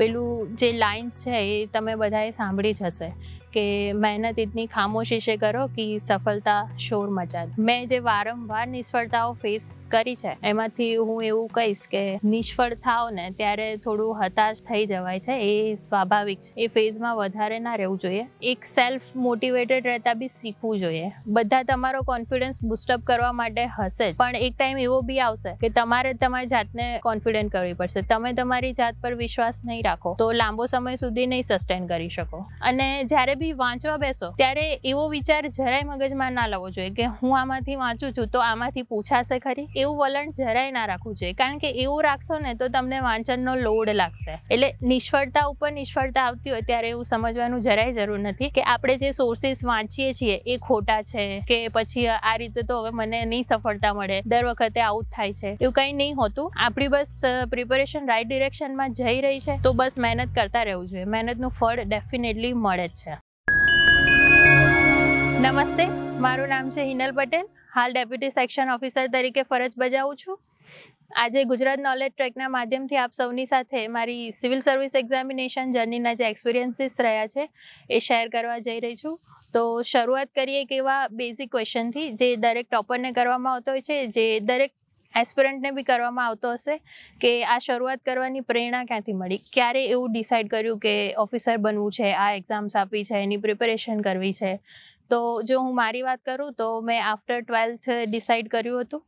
પેલું જે લાઇન્સ છે એ તમે બધાએ સાંભળી જ હશે કે મહેનત એટલી ખામોશી છે કરો કે સફળતા શોર મચા મેં જે વારંવાર નિષ્ફળતાઓ ફેસ કરી છે એમાંથી હું એવું કહીશ કે નિષ્ફળ થાવ ને ત્યારે થોડું હતાશ થઈ જવાય છે એ સ્વાભાવિક છે એ ફેઝમાં વધારે ના રહેવું જોઈએ એક સેલ્ફ મોટિવેટેડ રહેતા બી શીખવું જોઈએ બધા તમારો કોન્ફિડન્સ બુસ્ટઅપ કરવા માટે હશે પણ એક ટાઈમ એવો બી આવશે કે તમારે તમારી જાતને કોન્ફિડન્ટ કરવી પડશે તમે તમારી જાત પર વિશ્વાસ નહીં રાખો તો લાંબો સમય સુધી નહીં સસ્ટેન કરી શકો અને જ્યારે બી વાંચવા બેસો ત્યારે એવો વિચાર જરાય મગજમાં ના લાવવો જોઈએ કે હું આમાંથી વાંચું છું તો આમાંથી પૂછાશે ખરી એવું વલણ જરાય ના રાખવું જોઈએ કારણ કે એવું રાખશો ને તો તમને વાંચનનો લોડ લાગશે એટલે નિષ્ફળતા ઉપર નિષ્ફળતા આવતી હોય ત્યારે એવું સમજવાનું જરાય જરૂર નથી કે આપણે જે સોર્સિસ વાંચીએ છીએ એ ખોટા છે કે પછી આ રીતે તો હવે મને નહીં સફળતા મળે દર વખતે આવું જ થાય છે એવું કંઈ નહીં હોતું આપણી બસ પ્રિપેરેશન રાઈટ ડિરેક્શનમાં જઈ રહી છે તો બસ મહેનત કરતા રહું જોયે મહેનત નો ફળ ડેફિનેટલી મળે છે નમસ્તે મારું નામ છે હિનલ પટેલ હાલ ડેપ્યુટી સેક્શન ઓફિસર તરીકે ફરજ બજાવું છું આજે ગુજરાત નોલેજ ટ્રેકના માધ્યમથી આપ સૌની સાથે મારી સિવિલ સર્વિસ એگزામિનેશન જર્નીના જે એક્સપીરિયન્સીસ રહ્યા છે એ શેર કરવા جاي રહી છું તો શરૂઆત કરીએ કેવા બેઝિક ક્વેશ્ચન થી જે દરેક ટોપર ને કરવામાં આવતો હોય છે જે દરેક એસ્પિરન્ટને બી કરવામાં આવતો હશે કે આ શરૂઆત કરવાની પ્રેરણા ક્યાંથી મળી ક્યારે એવું ડિસાઇડ કર્યું કે ઓફિસર બનવું છે આ એક્ઝામ્સ આપી છે એની પ્રિપેરેશન કરવી છે તો જો હું મારી વાત કરું તો મેં આફ્ટર ટ્વેલ્થ ડિસાઇડ કર્યું હતું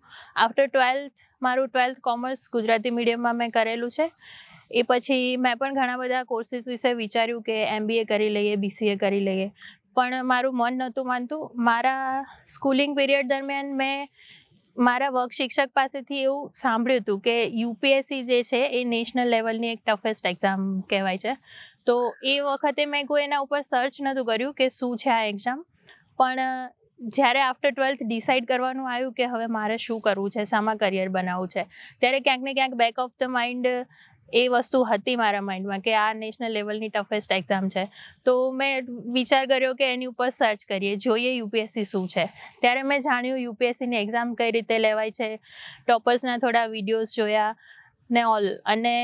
આફ્ટર ટ્વેલ્થ મારું ટ્વેલ્થ કોમર્સ ગુજરાતી મીડિયમમાં મેં કરેલું છે એ પછી મેં પણ ઘણા બધા કોર્સીસ વિશે વિચાર્યું કે એમબીએ કરી લઈએ બીસીએ કરી લઈએ પણ મારું મન નહોતું માનતું મારા સ્કૂલિંગ પીરિયડ દરમિયાન મેં મારા વર્ક શિક્ષક પાસેથી એવું સાંભળ્યું હતું કે યુપીએસસી જે છે એ નેશનલ લેવલની એક ટફેસ્ટ એક્ઝામ કહેવાય છે તો એ વખતે મેં કોઈ એના ઉપર સર્ચ નહોતું કર્યું કે શું છે આ એક્ઝામ પણ જ્યારે આફ્ટર ટ્વેલ્થ ડિસાઇડ કરવાનું આવ્યું કે હવે મારે શું કરવું છે શામાં કરિયર બનાવવું છે ત્યારે ક્યાંક ને ક્યાંક બેક ઓફ ધ માઇન્ડ એ વસ્તુ હતી મારા માઇન્ડમાં કે આ નેશનલ લેવલની ટફેસ્ટ એક્ઝામ છે તો મેં વિચાર કર્યો કે એની ઉપર સર્ચ કરીએ જોઈએ યુપીએસસી શું છે ત્યારે મેં જાણ્યું યુપીએસસીની એક્ઝામ કઈ રીતે લેવાય છે ટોપર્સના થોડા વિડીયોઝ જોયા ને ઓલ અને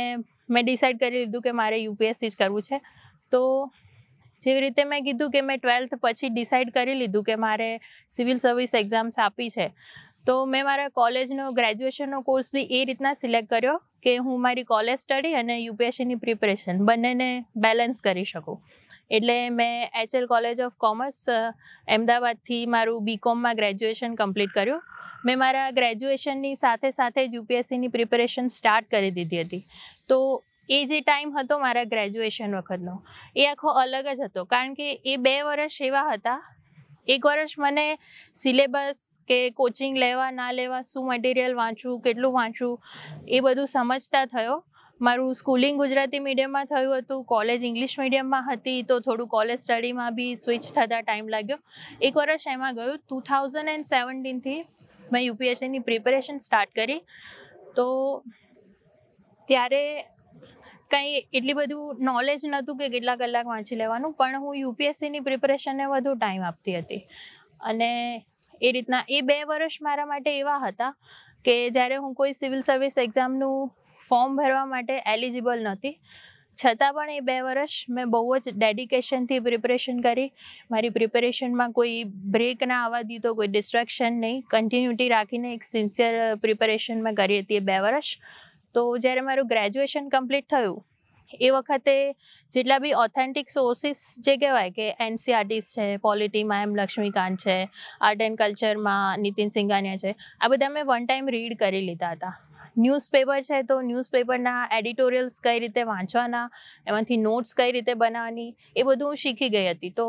મેં ડિસાઇડ કરી લીધું કે મારે યુપીએસસી જ કરવું છે તો જેવી રીતે મેં કીધું કે મેં ટ્વેલ્થ પછી ડિસાઇડ કરી લીધું કે મારે સિવિલ સર્વિસ એક્ઝામ્સ આપી છે તો મેં મારા કોલેજનો ગ્રેજ્યુએશનનો કોર્સ બી એ રીતના સિલેક્ટ કર્યો કે હું મારી કોલેજ સ્ટડી અને યુપીએસસીની પ્રિપેરેશન બંનેને બેલેન્સ કરી શકું એટલે મેં એચએલ કોલેજ ઓફ કોમર્સ અમદાવાદથી મારું બીકોમમાં ગ્રેજ્યુએશન કમ્પ્લીટ કર્યું મેં મારા ગ્રેજ્યુએશનની સાથે સાથે જ યુપીએસસીની પ્રિપેરેશન સ્ટાર્ટ કરી દીધી હતી તો એ જે ટાઈમ હતો મારા ગ્રેજ્યુએશન વખતનો એ આખો અલગ જ હતો કારણ કે એ બે વર્ષ એવા હતા એક વર્ષ મને સિલેબસ કે કોચિંગ લેવા ના લેવા શું મટીરિયલ વાંચવું કેટલું વાંચવું એ બધું સમજતા થયો મારું સ્કૂલિંગ ગુજરાતી મીડિયમમાં થયું હતું કોલેજ ઇંગ્લિશ મીડિયમમાં હતી તો થોડું કોલેજ સ્ટડીમાં બી સ્વિચ થતા ટાઈમ લાગ્યો એક વર્ષ એમાં ગયું ટુ થાઉઝન્ડ એન્ડ સેવન્ટીનથી મેં યુપીએસસીની પ્રિપેરેશન સ્ટાર્ટ કરી તો ત્યારે કંઈ એટલી બધું નોલેજ નહોતું કે કેટલા કલાક વાંચી લેવાનું પણ હું યુપીએસસીની પ્રિપરેશનને વધુ ટાઈમ આપતી હતી અને એ રીતના એ બે વર્ષ મારા માટે એવા હતા કે જ્યારે હું કોઈ સિવિલ સર્વિસ એક્ઝામનું ફોર્મ ભરવા માટે એલિજિબલ નહોતી છતાં પણ એ બે વર્ષ મેં બહુ જ ડેડિકેશનથી પ્રિપરેશન કરી મારી પ્રિપેરેશનમાં કોઈ બ્રેક ના આવવા દીધો કોઈ ડિસ્ટ્રેક્શન નહીં કન્ટિન્યુટી રાખીને એક સિન્સિયર પ્રિપેરેશન મેં કરી હતી એ બે વર્ષ તો જ્યારે મારું ગ્રેજ્યુએશન કમ્પ્લીટ થયું એ વખતે જેટલા બી ઓથેન્ટિક સોર્સીસ જે કહેવાય કે એનસીઆરટીસ e છે પોલિટીમાં એમ લક્ષ્મીકાંત છે આર્ટ એન્ડ કલ્ચરમાં નીતિન સિંગાનિયા છે આ બધા મેં વન ટાઈમ રીડ કરી લીધા હતા ન્યૂઝપેપર છે તો ન્યૂઝપેપરના એડિટોરિયલ્સ કઈ રીતે વાંચવાના એમાંથી નોટ્સ કઈ રીતે બનાવવાની એ બધું હું શીખી ગઈ હતી તો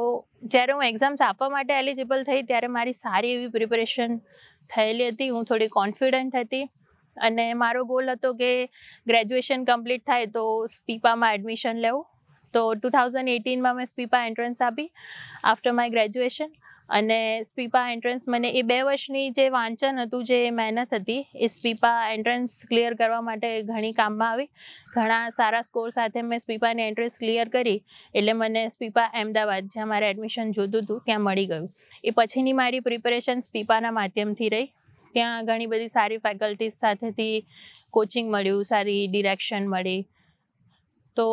જ્યારે હું એક્ઝામ્સ આપવા માટે એલિજિબલ થઈ ત્યારે મારી સારી એવી પ્રિપેરેશન થયેલી હતી હું થોડી કોન્ફિડન્ટ હતી અને મારો ગોલ હતો કે ગ્રેજ્યુએશન કમ્પ્લીટ થાય તો સ્પીપામાં એડમિશન લેવું તો ટુ થાઉઝન્ડ એટીનમાં મેં સ્પીપા એન્ટ્રન્સ આપી આફ્ટર માય ગ્રેજ્યુએશન અને સ્પીપા એન્ટ્રન્સ મને એ બે વર્ષની જે વાંચન હતું જે મહેનત હતી એ સ્પીપા એન્ટ્રન્સ ક્લિયર કરવા માટે ઘણી કામમાં આવી ઘણા સારા સ્કોર સાથે મેં સ્પીપાની એન્ટ્રન્સ ક્લિયર કરી એટલે મને સ્પીપા અમદાવાદ જ્યાં મારે એડમિશન જોતું હતું ત્યાં મળી ગયું એ પછીની મારી પ્રિપરેશન સ્પીપાના માધ્યમથી રહી ત્યાં ઘણી બધી સારી ફેકલ્ટીઝ સાથેથી કોચિંગ મળ્યું સારી ડિરેક્શન મળી તો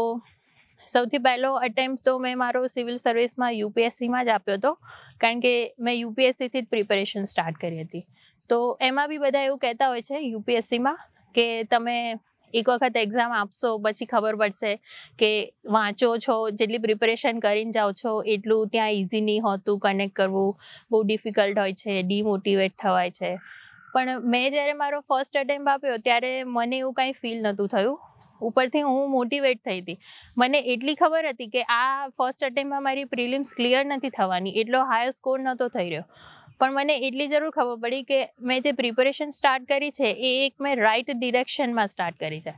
સૌથી પહેલો અટેમ્પ તો મેં મારો સિવિલ સર્વિસમાં યુપીએસસીમાં જ આપ્યો હતો કારણ કે મેં યુપીએસસીથી જ પ્રિપેરેશન સ્ટાર્ટ કરી હતી તો એમાં બી બધા એવું કહેતા હોય છે યુપીએસસીમાં કે તમે એક વખત એક્ઝામ આપશો પછી ખબર પડશે કે વાંચો છો જેટલી પ્રિપેરેશન કરીને જાઓ છો એટલું ત્યાં ઇઝી નહીં હોતું કનેક્ટ કરવું બહુ ડિફિકલ્ટ હોય છે ડીમોટિવેટ થવાય છે પણ મેં જ્યારે મારો ફર્સ્ટ અટેમ્પ આપ્યો ત્યારે મને એવું કાંઈ ફીલ નહોતું થયું ઉપરથી હું મોટિવેટ થઈ હતી મને એટલી ખબર હતી કે આ ફર્સ્ટ અટેમ્પમાં મારી પ્રિલિમ્સ ક્લિયર નથી થવાની એટલો હાયર સ્કોર નહોતો થઈ રહ્યો પણ મને એટલી જરૂર ખબર પડી કે મેં જે પ્રિપરેશન સ્ટાર્ટ કરી છે એ એક મેં રાઇટ ડિરેક્શનમાં સ્ટાર્ટ કરી છે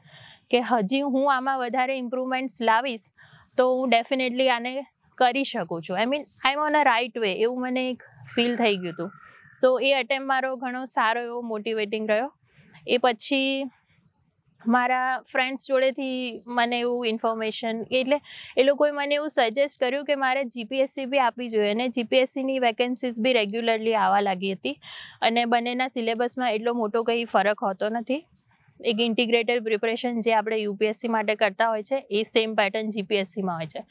કે હજી હું આમાં વધારે ઇમ્પ્રુવમેન્ટ્સ લાવીશ તો હું ડેફિનેટલી આને કરી શકું છું I mean I am on a right way એવું મને એક ફીલ થઈ ગયું હતું તો એ અટેમ્પ મારો ઘણો સારો એવો મોટિવેટિંગ રહ્યો એ પછી મારા ફ્રેન્ડ્સ જોડેથી મને એવું ઇન્ફોર્મેશન એટલે એ લોકોએ મને એવું સજેસ્ટ કર્યું કે મારે જીપીએસસી બી આપવી જોઈએ અને જીપીએસસીની વેકેન્સીસ બી રેગ્યુલરલી આવવા લાગી હતી અને બંનેના સિલેબસમાં એટલો મોટો કંઈ ફરક હોતો નથી એક ઇન્ટિગ્રેટેડ પ્રિપરેશન જે આપણે યુપીએસસી માટે કરતા હોય છે એ સેમ પેટર્ન જીપીએસસીમાં હોય છે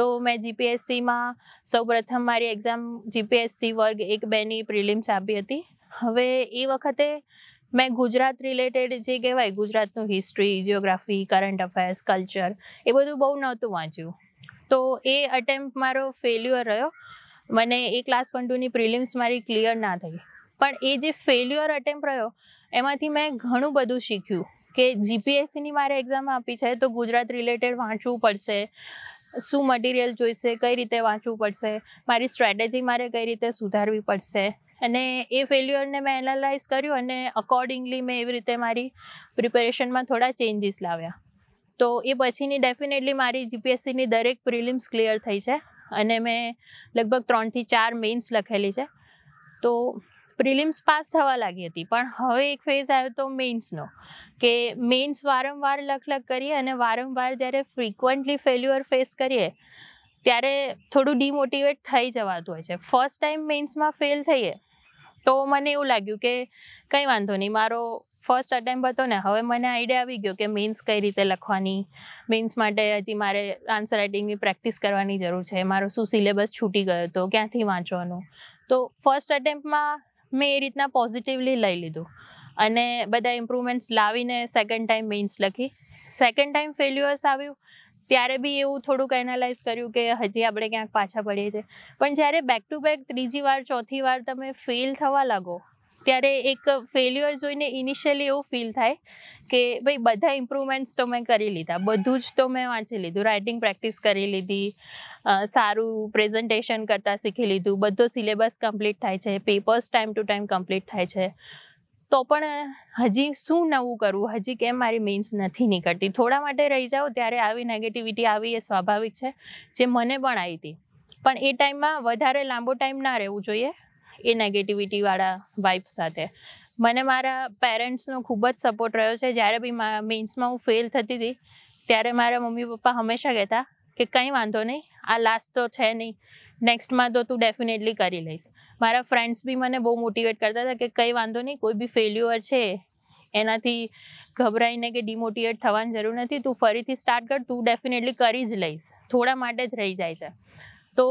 તો મેં જીપીએસસીમાં સૌપ્રથમ મારી એક્ઝામ જીપીએસસી વર્ગ એક બેની પ્રિલિમ્સ આપી હતી હવે એ વખતે મેં ગુજરાત રિલેટેડ જે કહેવાય ગુજરાતનું history geography current affairs culture એ બધું બહુ નહોતું વાંચ્યું તો એ અટેમ્પ મારો ફેલ્યુઅર રહ્યો મને એ ક્લાસ વન ટુની પ્રિલિમ્સ મારી ક્લિયર ના થઈ પણ એ જે ફેલ્યુઅર અટેમ્પ રહ્યો એમાંથી મેં ઘણું બધું શીખ્યું કે જીપીએસસીની મારે એક્ઝામ આપી છે તો ગુજરાત રિલેટેડ વાંચવું પડશે શું મટીરિયલ જોઈશે કઈ રીતે વાંચવું પડશે મારી સ્ટ્રેટેજી મારે કઈ રીતે સુધારવી પડશે અને એ ફેલ્યુઅરને મેં એનાલાઇઝ કર્યું અને અકોર્ડિંગલી મેં એવી રીતે મારી પ્રિપેરેશનમાં થોડા ચેન્જીસ લાવ્યા તો એ પછીની ડેફિનેટલી મારી જીપીએસસીની દરેક પ્રિલિમ્સ ક્લિયર થઈ છે અને મેં લગભગ ત્રણથી ચાર મેઇન્સ લખેલી છે તો પ્રિલિમ્સ પાસ થવા લાગી હતી પણ હવે એક ફેઝ આવ્યો તો મેઇન્સનો કે મેઇન્સ વારંવાર લખ લખ કરીએ અને વારંવાર જ્યારે ફ્રિકવન્ટલી ફેલ્યુઅર ફેસ કરીએ ત્યારે થોડું ડિમોટિવેટ થઈ જવાતું હોય છે ફર્સ્ટ ટાઈમ મેન્સમાં ફેલ થઈએ તો મને એવું લાગ્યું કે કંઈ વાંધો નહીં મારો ફર્સ્ટ અટેમ્પ હતો ને હવે મને આઈડિયા આવી ગયો કે મેન્સ કઈ રીતે લખવાની મેન્સ માટે હજી મારે આન્સર રાઇટિંગની પ્રેક્ટિસ કરવાની જરૂર છે મારો શું સિલેબસ છૂટી ગયો હતો ક્યાંથી વાંચવાનું તો ફર્સ્ટ અટેમ્પમાં મેં એ રીતના પોઝિટિવલી લઈ લીધું અને બધા ઇમ્પ્રુવમેન્ટ્સ લાવીને સેકન્ડ ટાઈમ મેઇન્સ લખી સેકન્ડ ટાઈમ ફેલ્યુઅર્સ આવ્યું ત્યારે બી એવું થોડુંક એનાલાઇઝ કર્યું કે હજી આપણે ક્યાંક પાછા પડીએ છીએ પણ જ્યારે બેક ટુ બેક ત્રીજી વાર ચોથી વાર તમે ફેલ થવા લાગો ત્યારે એક ફેલ્યુઅર જોઈને ઇનિશિયલી એવું ફીલ થાય કે ભાઈ બધા ઇમ્પ્રુવમેન્ટ્સ તો મેં કરી લીધા બધું જ તો મેં વાંચી લીધું રાઇટિંગ પ્રેક્ટિસ કરી લીધી સારું પ્રેઝન્ટેશન કરતાં શીખી લીધું બધો સિલેબસ કમ્પ્લીટ થાય છે papers time to time complete થાય છે તો પણ હજી શું નવું કરવું હજી કેમ મારી મીન્સ નથી નીકળતી થોડા માટે રહી જાઓ ત્યારે આવી નેગેટિવિટી આવી એ સ્વાભાવિક છે જે મને પણ આવી હતી પણ એ ટાઈમમાં વધારે લાંબો ટાઈમ ના રહેવું જોઈએ એ નેગેટિવિટીવાળા વાઇબ સાથે મને મારા પેરેન્ટ્સનો ખૂબ જ સપોર્ટ રહ્યો છે જ્યારે બી મેન્સમાં હું ફેલ થતી હતી ત્યારે મારા મમ્મી પપ્પા હંમેશા કહેતા કે કંઈ વાંધો નહીં આ લાસ્ટ તો છે નહીં નેક્સ્ટમાં તો તું ડેફિનેટલી કરી લઈશ મારા ફ્રેન્ડ્સ બી મને બહુ મોટિવેટ કરતા હતા કે કંઈ વાંધો નહીં કોઈ બી ફેલ્યુઅર છે એનાથી ગભરાઈને કે ડિમોટિવેટ થવાની જરૂર નથી તું ફરીથી સ્ટાર્ટ કર તું ડેફિનેટલી કરી જ લઈશ થોડા માટે જ રહી જાય છે તો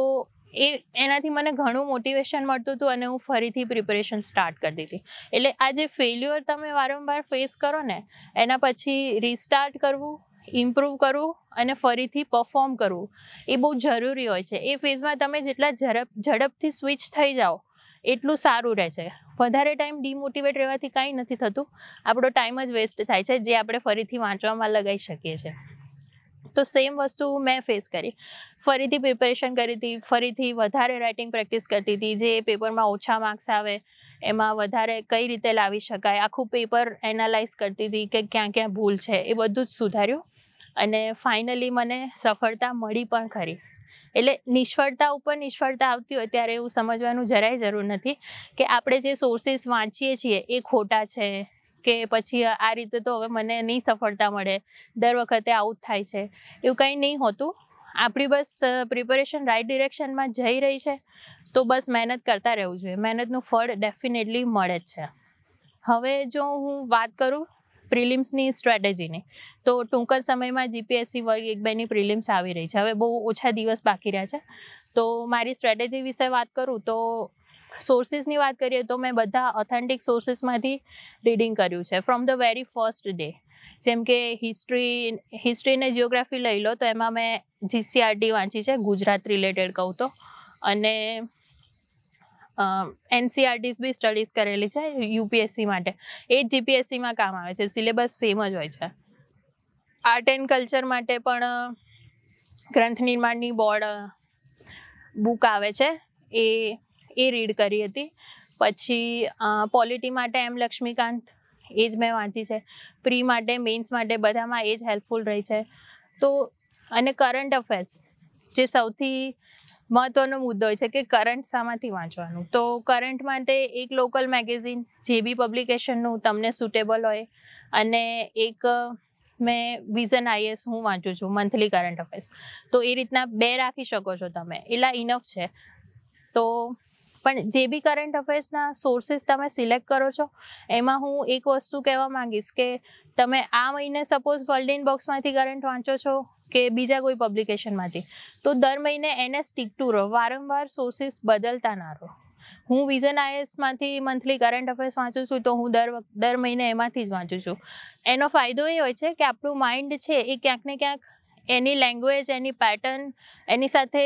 એ એનાથી મને ઘણું મોટિવેશન મળતું હતું અને હું ફરીથી પ્રિપેરેશન સ્ટાર્ટ કરી હતી એટલે આ જે ફેલ્યુઅર તમે વારંવાર ફેસ કરો ને એના પછી રિસ્ટાર્ટ કરવું ઇમ્પ્રૂવ કરવું અને ફરીથી પરફોર્મ કરવું એ બહુ જરૂરી હોય છે એ ફેઝમાં તમે જેટલા ઝડપ ઝડપથી સ્વિચ થઈ જાઓ એટલું સારું રહે છે વધારે ટાઈમ ડિમોટિવેટ રહેવાથી કાંઈ નથી થતું આપણો ટાઈમ જ વેસ્ટ થાય છે જે આપણે ફરીથી વાંચવામાં લગાવી શકીએ છીએ તો સેમ વસ્તુ મેં ફેસ કરી ફરીથી પ્રિપેરેશન કરી હતી ફરીથી વધારે રાઇટિંગ પ્રેક્ટિસ કરતી હતી જે પેપરમાં ઓછા માર્ક્સ આવે એમાં વધારે કઈ રીતે લાવી શકાય આખું પેપર એનાલાઇઝ કરતી હતી કે ક્યાં ક્યાં ભૂલ છે એ બધું જ સુધાર્યું અને ફાઇનલી મને સફળતા મળી પણ ખરી એટલે નિષ્ફળતા ઉપર નિષ્ફળતા આવતી હોય ત્યારે એવું સમજવાનું જરાય જરૂર નથી કે આપણે જે સોર્સિસ વાંચીએ છીએ એ ખોટા છે કે પછી આ રીતે તો હવે મને નહીં સફળતા મળે દર વખતે આવું જ થાય છે એવું કંઈ નહીં હોતું આપણી બસ પ્રિપેરેશન રાઇટ ડિરેક્શનમાં જઈ રહી છે તો બસ મહેનત કરતા રહેવું જોઈએ મહેનતનું ફળ ડેફિનેટલી મળે જ છે હવે જો હું વાત કરું પ્રિલિમ્સની સ્ટ્રેટેજીની તો ટૂંક સમયમાં જીપીએસસી વર્ગ એક બેની પ્રિલિમ્સ આવી રહી છે હવે બહુ ઓછા દિવસ બાકી રહ્યા છે તો મારી સ્ટ્રેટેજી વિશે વાત કરું તો સોર્સિસની વાત કરીએ તો મેં બધા ઓથેન્ટિક સોર્સિસમાંથી રીડિંગ કર્યું છે from the very first day જેમ કે હિસ્ટ્રી હિસ્ટ્રી ને જિયોગ્રાફી લઈ લો તો એમાં મેં જીસીઆરટી વાંચી છે ગુજરાત રિલેટેડ કહું તો અને એનસીઆરટીસ e બી સ્ટડીઝ કરેલી છે યુપીએસસી માટે એ જ જીપીએસસીમાં કામ આવે છે સિલેબસ સેમ જ હોય છે આર્ટ એન્ડ કલ્ચર માટે પણ ગ્રંથ નિર્માણની બોર્ડ બુક આવે છે એ એ રીડ કરી હતી પછી પોલિટી માટે એમ લક્ષ્મીકાંત એ જ મેં વાંચી છે પ્રી માટે મેઇન્સ માટે બધામાં એ જ હેલ્પફુલ રહી છે તો અને કરંટ અફેર્સ જે સૌથી મહત્વનો મુદ્દો છે કે કરંટ શામાંથી વાંચવાનું તો કરંટ માટે એક લોકલ મેગેઝિન જે બી પબ્લિકેશનનું તમને સુટેબલ હોય અને એક મેં વિઝન આઈએસ હું વાંચું છું મંથલી કરંટ અફેર્સ તો એ રીતના બે રાખી શકો છો તમે એટલા ઇનફ છે તો પણ જે બી કરંટ અફેર્સના સોર્સિસ તમે સિલેક્ટ કરો છો એમાં હું એક વસ્તુ કહેવા માંગીશ કે તમે આ મહિને સપોઝ વર્લ્ડ ઇન બોક્સમાંથી કરંટ વાંચો છો કે બીજા કોઈ પબ્લિકેશનમાંથી તો દર મહિને એને સ્ટીક ટુ રહો વારંવાર સોર્સિસ બદલતા ના રહો હું વિઝન આઈએસમાંથી મંથલી કરંટ અફેર્સ વાંચું છું તો હું દર દર મહિને એમાંથી જ વાંચું છું એનો ફાયદો એ હોય છે કે આપણું માઇન્ડ છે એ ક્યાંક ને ક્યાંક એની લેંગ્વેજ એની પેટર્ન એની સાથે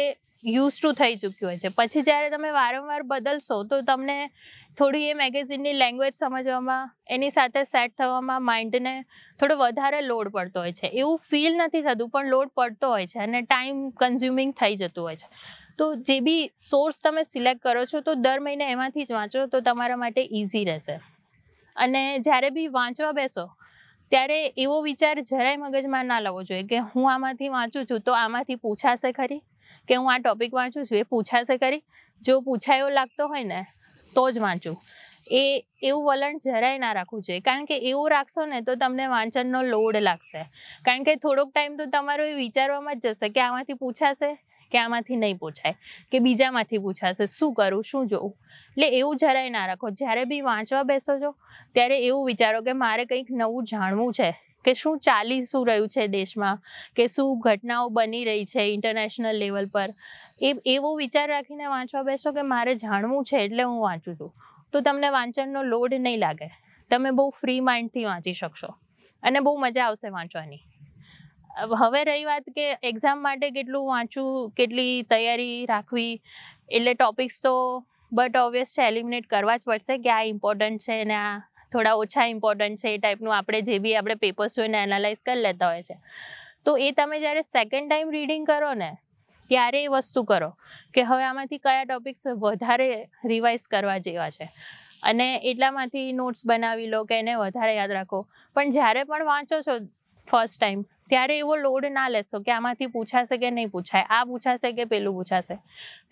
યુઝ ટુ થઈ ચૂક્યું હોય છે પછી જ્યારે તમે વારંવાર બદલશો તો તમને થોડી એ મેગેઝિનની લેંગ્વેજ સમજવામાં એની સાથે સેટ થવામાં માઇન્ડને થોડો વધારે લોડ પડતો હોય છે એવું ફીલ નથી થતું પણ લોડ પડતો હોય છે અને ટાઈમ કન્ઝ્યુમિંગ થઈ જતું હોય છે તો જે બી સોર્સ તમે સિલેક્ટ કરો છો તો દર મહિને એમાંથી જ વાંચો તો તમારા માટે ઇઝી રહેશે અને જ્યારે બી વાંચવા બેસો ત્યારે એવો વિચાર જરાય મગજમાં ના લાવવો જોઈએ કે હું આમાંથી વાંચું છું તો આમાંથી પૂછાશે ખરી કે હું આ ટોપિક વાંચું છું એ પૂછાશે કરી જો પૂછાય એવો લાગતો હોય ને તો જ વાંચું એ એવું વલણ જરાય ના રાખવું જોઈએ કારણ કે એવું રાખશો ને તો તમને વાંચનનો લોડ લાગશે કારણ કે થોડોક ટાઈમ તો તમારો એ વિચારવામાં જ જશે કે આમાંથી પૂછાશે કે આમાંથી નહીં પૂછાય કે બીજામાંથી પૂછાશે શું કરું શું જોવું એટલે એવું જરાય ના રાખો જ્યારે બી વાંચવા બેસો છો ત્યારે એવું વિચારો કે મારે કંઈક નવું જાણવું છે કે શું ચાલી શું રહ્યું છે દેશમાં કે શું ઘટનાઓ બની રહી છે ઇન્ટરનેશનલ લેવલ પર એ એવો વિચાર રાખીને વાંચવા બેસો કે મારે જાણવું છે એટલે હું વાંચું છું તો તમને વાંચનનો લોડ નહીં લાગે તમે બહુ ફ્રી માઇન્ડથી વાંચી શકશો અને બહુ મજા આવશે વાંચવાની હવે રહી વાત કે એક્ઝામ માટે કેટલું વાંચવું કેટલી તૈયારી રાખવી એટલે ટોપિક્સ તો બટ ઓબ્વિયસ છે એલિમિનેટ કરવા જ પડશે કે આ ઇમ્પોર્ટન્ટ છે ને આ થોડા ઓછા ઇમ્પોર્ટન્ટ છે એ ટાઈપનું આપણે જે બી આપણે પેપર્સ જોઈને એનાલાઇઝ કરી લેતા હોય છે તો એ તમે જ્યારે સેકન્ડ ટાઈમ રીડિંગ કરો ને ત્યારે એ વસ્તુ કરો કે હવે આમાંથી કયા ટોપિક્સ વધારે રિવાઇઝ કરવા જેવા છે અને એટલામાંથી નોટ્સ બનાવી લો કે એને વધારે યાદ રાખો પણ જ્યારે પણ વાંચો છો ફર્સ્ટ ટાઈમ ત્યારે એવો લોડ ના લેશો કે આમાંથી પૂછાશે કે નહીં પૂછાય આ પૂછાશે કે પેલું પૂછાશે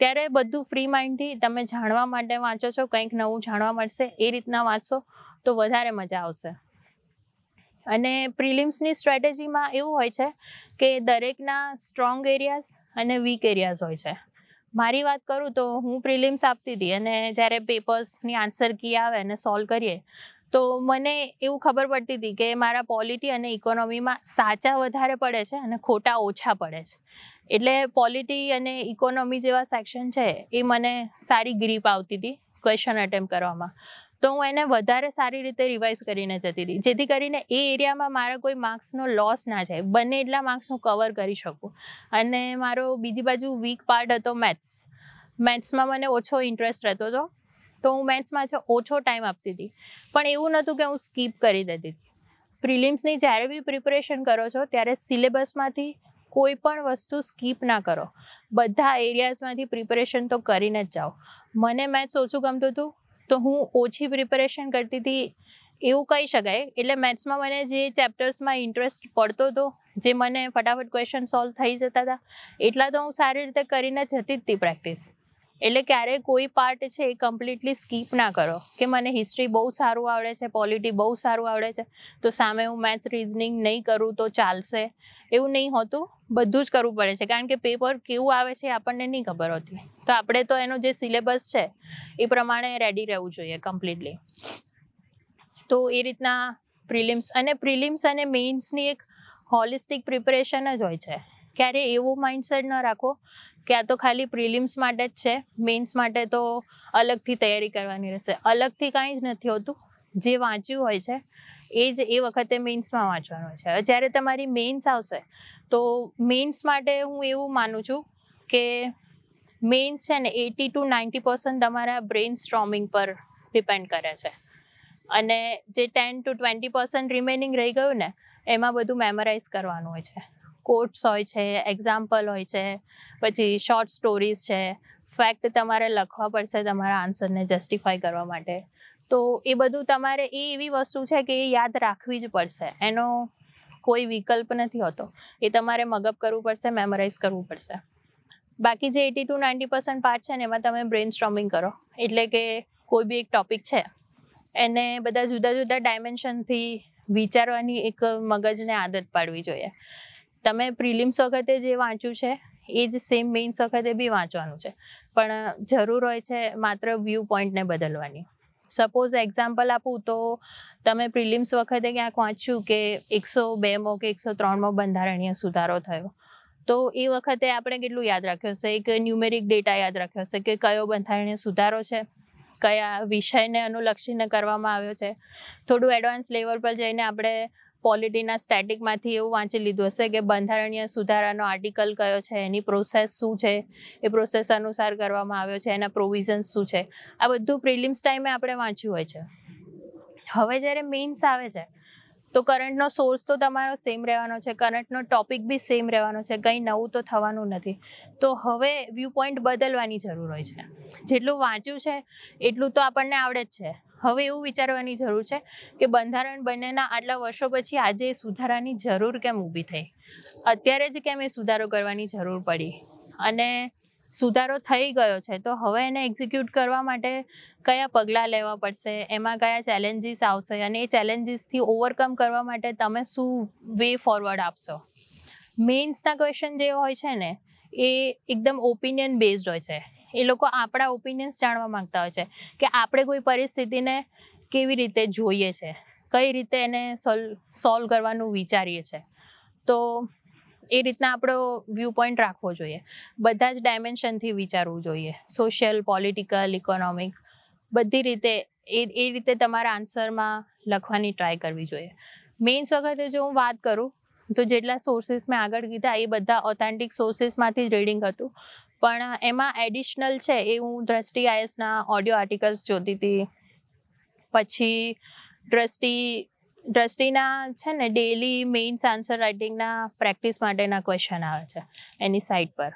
ત્યારે બધું ફ્રી માઇન્ડથી તમે જાણવા માટે વાંચો છો કંઈક નવું જાણવા મળશે એ રીતના વાંચશો તો વધારે મજા આવશે અને પ્રિલિમ્સની સ્ટ્રેટેજીમાં એવું હોય છે કે દરેકના સ્ટ્રોંગ એરિયાઝ અને વીક એરિયાઝ હોય છે મારી વાત કરું તો હું પ્રિલિમ્સ આપતી હતી અને જ્યારે પેપર્સની આન્સર કી આવે અને સોલ્વ કરીએ તો મને એવું ખબર પડતી હતી કે મારા પોલિટી અને ઇકોનોમીમાં સાચા વધારે પડે છે અને ખોટા ઓછા પડે છે એટલે પોલિટી અને ઇકોનોમી જેવા સેક્શન છે એ મને સારી ગ્રીપ આવતી હતી ક્વેશ્ચન અટેમ્પ કરવામાં તો હું એને વધારે સારી રીતે રિવાઇઝ કરીને જતી હતી જેથી કરીને એ એરિયામાં મારા કોઈ માર્ક્સનો લોસ ના જાય બંને એટલા માર્ક્સ હું કવર કરી શકું અને મારો બીજી બાજુ વીક પાર્ટ હતો મેથ્સ મેથ્સમાં મને ઓછો ઇન્ટરેસ્ટ રહેતો હતો તો હું મેથ્સમાં છે ઓછો ટાઈમ આપતી હતી પણ એવું નહોતું કે હું સ્કીપ કરી દેતી હતી પ્રિલિમ્સની જ્યારે બી પ્રિપરેશન કરો છો ત્યારે સિલેબસમાંથી કોઈ પણ વસ્તુ સ્કીપ ના કરો બધા એરિયાઝમાંથી પ્રિપેરેશન તો કરીને જ જાઓ મને મેથ્સ ઓછું ગમતું હતું તો હું ઓછી પ્રિપરેશન કરતી હતી એવું કહી શકાય એટલે મેથ્સમાં મને જે ચેપ્ટર્સમાં ઇન્ટરેસ્ટ પડતો હતો જે મને ફટાફટ ક્વેશ્ચન સોલ્વ થઈ જતા હતા એટલા તો હું સારી રીતે કરીને જતી જ હતી પ્રેક્ટિસ એટલે ક્યારેય કોઈ પાર્ટ છે એ કમ્પ્લીટલી સ્કીપ ના કરો કે મને હિસ્ટ્રી બહુ સારું આવડે છે પોલિટી બહુ સારું આવડે છે તો સામે હું મેથ્સ રિઝનિંગ નહીં કરું તો ચાલશે એવું નહીં હોતું બધું જ કરવું પડે છે કારણ કે પેપર કેવું આવે છે આપણને નહીં ખબર હોતી તો આપણે તો એનો જે સિલેબસ છે એ પ્રમાણે રેડી રહેવું જોઈએ કમ્પ્લીટલી તો એ રીતના પ્રિલિમ્સ અને પ્રિલિમ્સ અને મેઇન્સની એક હોલિસ્ટિક પ્રિપરેશન જ હોય છે ક્યારે એવું માઇન્ડસેટ ન રાખો કે આ તો ખાલી પ્રિલિમ્સ માટે જ છે મેન્સ માટે તો અલગથી તૈયારી કરવાની રહેશે અલગથી કાંઈ જ નથી હોતું જે વાંચ્યું હોય છે એ જ એ વખતે મેન્સમાં વાંચવાનું હોય છે જ્યારે તમારી મેન્સ આવશે તો મેન્સ માટે હું એવું માનું છું કે મેન્સ છે ને એટી ટુ નાઇન્ટી પર્સન્ટ તમારા બ્રેઇન સ્ટ્રોમિંગ પર ડિપેન્ડ કરે છે અને જે ten to twenty percent remaining રહી ગયું ને એમાં બધું મેમરાઇઝ કરવાનું હોય છે કોટ્સ હોય છે એક્ઝામ્પલ હોય છે પછી શોર્ટ સ્ટોરીઝ છે ફેક્ટ તમારે લખવા પડશે તમારા આન્સરને જસ્ટિફાય કરવા માટે તો એ બધું તમારે એ એવી વસ્તુ છે કે એ યાદ રાખવી જ પડશે એનો કોઈ વિકલ્પ નથી હોતો એ તમારે મગઅપ કરવું પડશે મેમોરાઇઝ કરવું પડશે બાકી જે eighty to ninety percent part છે ને એમાં તમે બ્રેન સ્ટ્રોમિંગ કરો એટલે કે કોઈ બી એક ટોપિક છે એને બધા જુદા જુદા ડાયમેન્શનથી વિચારવાની એક મગજને આદત પાડવી જોઈએ તમે પ્રિલિમ્સ વખતે જે વાંચ્યું છે એ જ સેમ મેઇન્સ વખતે બી વાંચવાનું છે પણ જરૂર હોય છે માત્ર વ્યૂ પોઈન્ટને બદલવાની સપોઝ એક્ઝામ્પલ આપું તો તમે પ્રિલિમ્સ વખતે ક્યાંક વાંચ્યું કે એકસો બેમો કે એકસો ત્રણમો બંધારણીય સુધારો થયો તો એ વખતે આપણે કેટલું યાદ રાખ્યો હશે એક ન્યુમેરિક ડેટા યાદ રાખ્યો હશે કે કયો બંધારણીય સુધારો છે કયા વિષયને અનુલક્ષીને કરવામાં આવ્યો છે થોડું એડવાન્સ લેવલ પર જઈને આપણે પોલિટીના સ્ટેટિકમાંથી એવું વાંચી લીધું હશે કે બંધારણીય સુધારાનો આર્ટિકલ કયો છે એની પ્રોસેસ શું છે એ પ્રોસેસ અનુસાર કરવામાં આવ્યો છે એના પ્રોવિઝન શું છે આ બધું પ્રિલિમ્સ ટાઈમે આપણે વાંચ્યું હોય છે હવે જ્યારે મેઇન્સ આવે છે તો કરંટનો સોર્સ તો તમારો સેમ રહેવાનો છે કરંટનો ટોપિક બી સેમ રહેવાનો છે કંઈ નવું તો થવાનું નથી તો હવે વ્યૂ પોઈન્ટ બદલવાની જરૂર હોય છે જેટલું વાંચ્યું છે એટલું તો આપણને આવડે જ છે હવે એવું વિચારવાની જરૂર છે કે બંધારણ બંનેના આટલા વર્ષો પછી આજે એ સુધારાની જરૂર કેમ ઊભી થઈ અત્યારે જ કેમ એ સુધારો કરવાની જરૂર પડી અને સુધારો થઈ ગયો છે તો હવે એને એક્ઝિક્યુટ કરવા માટે કયા પગલાં લેવા પડશે એમાં કયા ચેલેન્જીસ આવશે અને એ ચેલેન્જીસથી ઓવરકમ કરવા માટે તમે શું વે ફોરવર્ડ આપશો મેઇન્સના ક્વેશ્ચન જે હોય છે ને એ એકદમ ઓપિનિયન બેઝડ હોય છે એ લોકો આપણા ઓપિનિયન્સ જાણવા માંગતા હોય છે કે આપણે કોઈ પરિસ્થિતિને કેવી રીતે જોઈએ છે કઈ રીતે એને સોલ્વ કરવાનું વિચારીએ છે તો એ રીતના આપણો વ્યૂ પોઈન્ટ રાખવો જોઈએ બધા જ ડાયમેન્શનથી વિચારવું જોઈએ સોશિયલ પોલિટિકલ ઇકોનોમિક બધી રીતે એ એ રીતે તમારા આન્સરમાં લખવાની ટ્રાય કરવી જોઈએ મેઇન્સ વખતે જો હું વાત કરું તો જેટલા સોર્સિસ મેં આગળ કીધા એ બધા ઓથેન્ટિક સોર્સિસમાંથી જ રીડિંગ હતું પણ એમાં એડિશનલ છે એ હું દ્રષ્ટિ આઈએસના ઓડિયો આર્ટિકલ્સ જોતી હતી પછી દ્રષ્ટિ દ્રષ્ટિના છે ને ડેલી મેઇન્સ આન્સર રાઇટિંગના પ્રેક્ટિસ માટેના ક્વેશ્ચન આવે છે એની સાઇટ પર